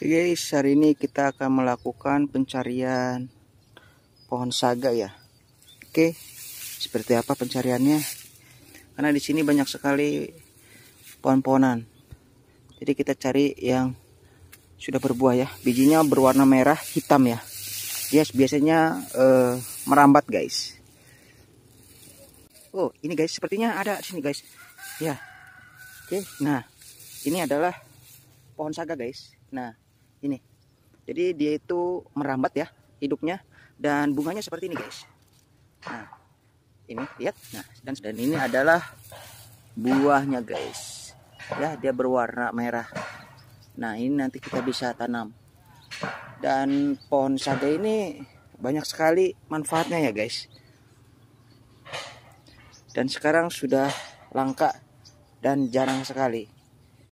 Oke guys, hari ini kita akan melakukan pencarian pohon saga ya. Oke, seperti apa pencariannya? Karena di sini banyak sekali pohon-pohonan. Jadi kita cari yang sudah berbuah ya. Bijinya berwarna merah hitam ya. Dia biasanya uh, merambat guys. Oh, ini guys, sepertinya ada di sini guys. Ya. Oke, nah ini adalah pohon saga guys. Nah, ini jadi dia itu merambat ya hidupnya dan bunganya seperti ini guys nah ini lihat nah dan dan ini adalah buahnya guys ya dia berwarna merah nah ini nanti kita bisa tanam dan pohon saga ini banyak sekali manfaatnya ya guys dan sekarang sudah langka dan jarang sekali